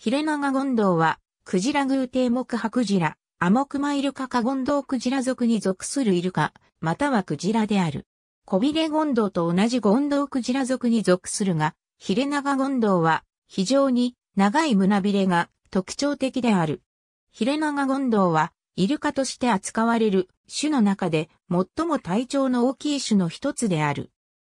ヒレナガゴンドウは、クジラ宮廷木ハクジラ、アモクマイルカカゴンドウクジラ族に属するイルカ、またはクジラである。コビレゴンドウと同じゴンドウクジラ族に属するが、ヒレナガゴンドウは、非常に長い胸びれが特徴的である。ヒレナガゴンドウは、イルカとして扱われる種の中で最も体長の大きい種の一つである。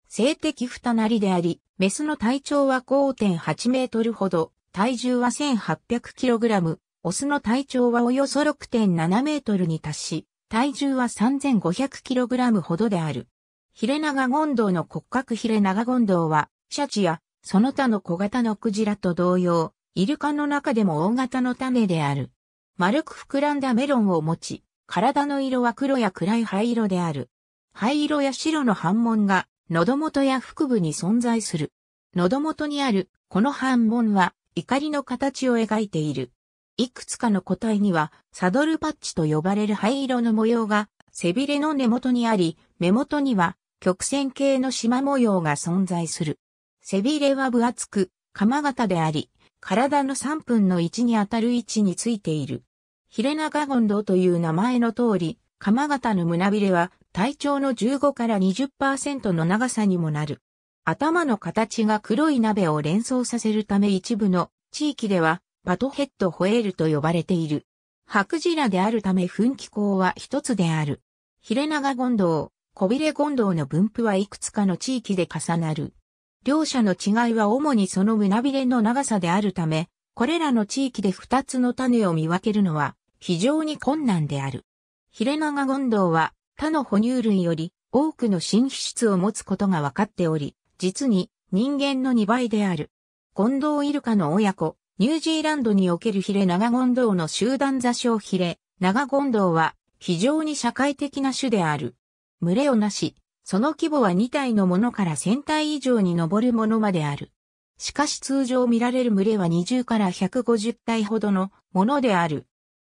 性的二なりであり、メスの体長は5.8メートルほど、体重は 1800kg、オスの体長はおよそ6.7メートルに達し、体重は 3500kg ほどである。ヒレナガゴンドウの骨格ヒレナガゴンドウは、シャチやその他の小型のクジラと同様、イルカの中でも大型の種である。丸く膨らんだメロンを持ち、体の色は黒や暗い灰色である。灰色や白の反紋が喉元や腹部に存在する。喉元にあるこの反紋は怒りの形を描いている。いくつかの個体には、サドルパッチと呼ばれる灰色の模様が、背びれの根元にあり、目元には、曲線形の縞模様が存在する。背びれは分厚く、鎌型であり、体の3分の1に当たる位置についている。ヒレナガゴンドという名前の通り、鎌型の胸びれは体長の15から20%の長さにもなる。頭の形が黒い鍋を連想させるため一部の地域ではパトヘッドホエールと呼ばれている。白ジラであるため噴気口は一つである。ヒレナガゴンドウ、コビレゴンドウの分布はいくつかの地域で重なる。両者の違いは主にその胸びれの長さであるため、これらの地域で二つの種を見分けるのは非常に困難である。ヒレナガゴンドウは他の哺乳類より多くの新皮質を持つことが分かっており、実に人間の2倍である。ゴンドウイルカの親子、ニュージーランドにおけるヒレナガゴンドウの集団座礁ヒレ、ナガゴンドウは非常に社会的な種である。群れをなし、その規模は2体のものから1000体以上に上るものまである。しかし通常見られる群れは20から150体ほどのものである。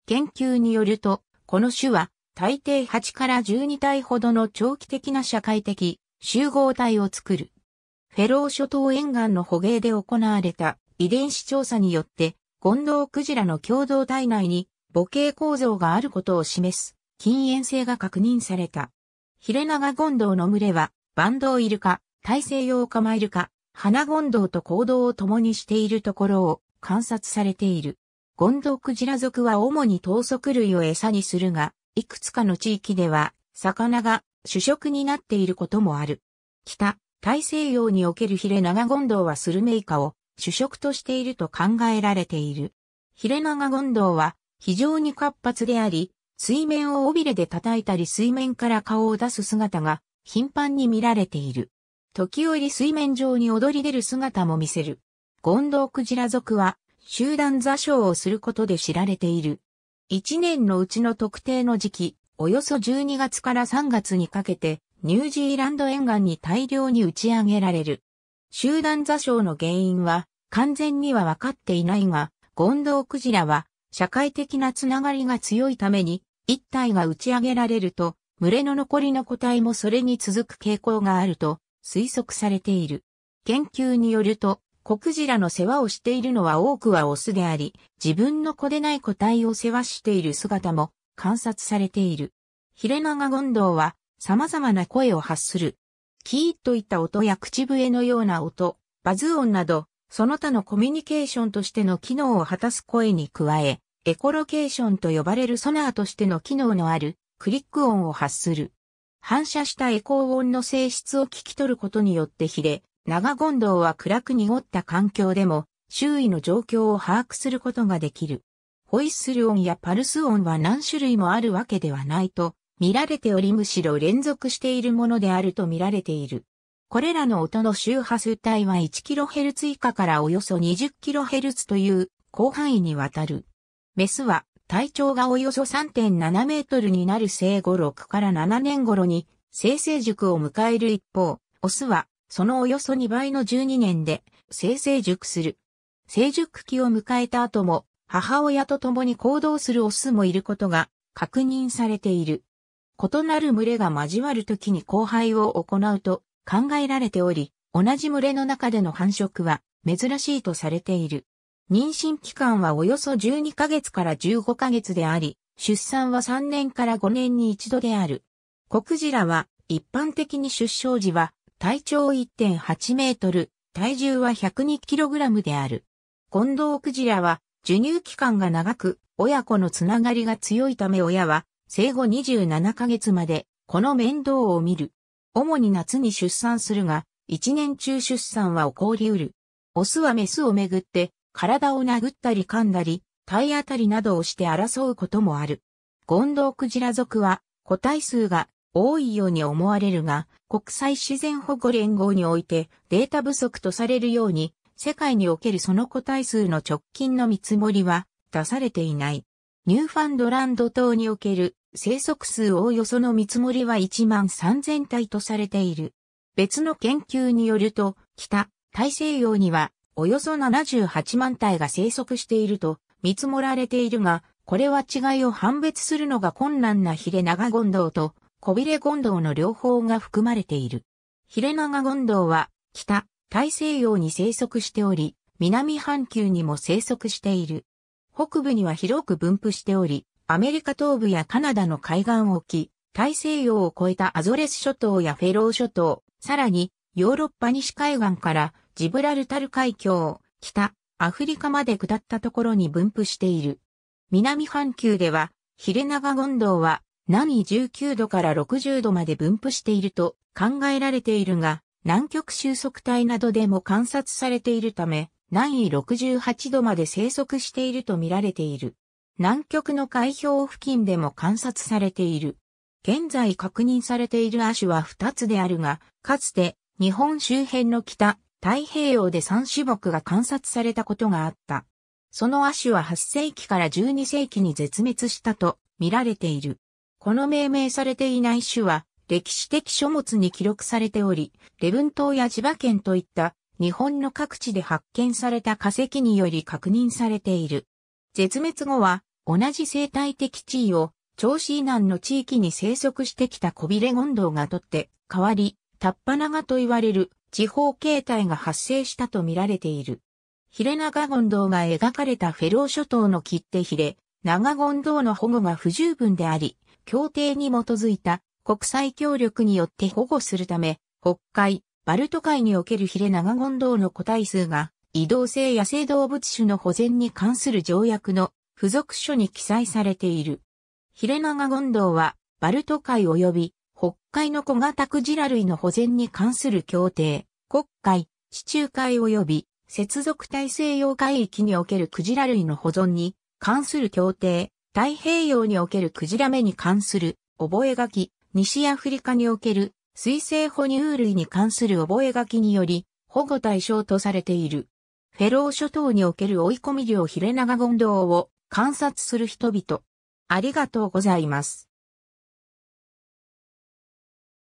研究によると、この種は大抵8から12体ほどの長期的な社会的集合体を作る。フェロー諸島沿岸の捕鯨で行われた遺伝子調査によって、ゴンドウクジラの共同体内に母系構造があることを示す禁煙性が確認された。ヒレナガゴンドウの群れは、バンドウイルカ、大西洋カマイルカ、ハナゴンドウと行動を共にしているところを観察されている。ゴンドウクジラ族は主に糖速類を餌にするが、いくつかの地域では、魚が主食になっていることもある。北、大西洋におけるヒレナガゴンドウはスルメイカを主食としていると考えられている。ヒレナガゴンドウは非常に活発であり、水面を尾びれで叩いたり水面から顔を出す姿が頻繁に見られている。時折水面上に踊り出る姿も見せる。ゴンドウクジラ族は集団座礁をすることで知られている。一年のうちの特定の時期、およそ12月から3月にかけてニュージーランド沿岸に大量に打ち上げられる。集団座礁の原因は完全には分かっていないが、ゴンドウクジラは社会的なつながりが強いために、一体が打ち上げられると、群れの残りの個体もそれに続く傾向があると推測されている。研究によると、子クジラの世話をしているのは多くはオスであり、自分の子でない個体を世話している姿も観察されている。ヒレナガゴンドウは様々な声を発する。キーといった音や口笛のような音、バズ音など、その他のコミュニケーションとしての機能を果たす声に加え、エコロケーションと呼ばれるソナーとしての機能のあるクリック音を発する。反射したエコー音の性質を聞き取ることによってヒレ、長ゴンドウは暗く濁った環境でも周囲の状況を把握することができる。ホイッスル音やパルス音は何種類もあるわけではないと見られておりむしろ連続しているものであると見られている。これらの音の周波数帯は 1kHz 以下からおよそ 20kHz という広範囲にわたる。メスは体長がおよそ3.7メートルになる生後6から7年頃に生成熟を迎える一方、オスはそのおよそ2倍の12年で生成熟する。成熟期を迎えた後も母親と共に行動するオスもいることが確認されている。異なる群れが交わる時に交配を行うと考えられており、同じ群れの中での繁殖は珍しいとされている。妊娠期間はおよそ12ヶ月から15ヶ月であり、出産は3年から5年に一度である。コクジラは一般的に出生時は体長1.8メートル、体重は1 0 2ラムである。ゴンドウクジラは授乳期間が長く、親子のつながりが強いため親は生後27ヶ月まで、この面倒を見る。主に夏に出産するが、一年中出産は起こりうる。オスはメスをめぐって、体を殴ったり噛んだり、体当たりなどをして争うこともある。ゴンドウクジラ族は、個体数が多いように思われるが、国際自然保護連合においてデータ不足とされるように、世界におけるその個体数の直近の見積もりは出されていない。ニューファンドランド島における生息数おおよその見積もりは1万3000体とされている。別の研究によると、北、大西洋にはおよそ78万体が生息していると見積もられているが、これは違いを判別するのが困難なヒレナガゴンドウとコビレゴンドウの両方が含まれている。ヒレナガゴンドウは北、大西洋に生息しており、南半球にも生息している。北部には広く分布しており、アメリカ東部やカナダの海岸沖、大西洋を越えたアゾレス諸島やフェロー諸島、さらにヨーロッパ西海岸からジブラルタル海峡、北、アフリカまで下ったところに分布している。南半球では、ヒレナガゴンドウは南19度から60度まで分布していると考えられているが、南極収束帯などでも観察されているため、南緯68度まで生息していると見られている。南極の海氷付近でも観察されている。現在確認されている亜種は2つであるが、かつて日本周辺の北、太平洋で3種木が観察されたことがあった。その亜種は8世紀から12世紀に絶滅したと見られている。この命名されていない種は歴史的書物に記録されており、礼文島や千葉県といった日本の各地で発見された化石により確認されている。絶滅後は、同じ生態的地位を、長子以南の地域に生息してきたコビレゴンドウがとって変わり、タッパナガと言われる地方形態が発生したと見られている。ヒレナガゴンドウが描かれたフェロー諸島の切手ヒレ、ナガゴンドウの保護が不十分であり、協定に基づいた国際協力によって保護するため、北海、バルト海におけるヒレナガゴンドウの個体数が、移動性野生動物種の保全に関する条約の付属書に記載されている。ヒレナガゴンドウは、バルト海及び北海の小型クジラ類の保全に関する協定、国海、地中海及び接続大西洋海域におけるクジラ類の保存に関する協定、太平洋におけるクジラ目に関する覚書、西アフリカにおける水生哺乳類に関する覚書により保護対象とされている。フェロー諸島における追い込み量ヒレナガゴンドウを観察する人々。ありがとうございます。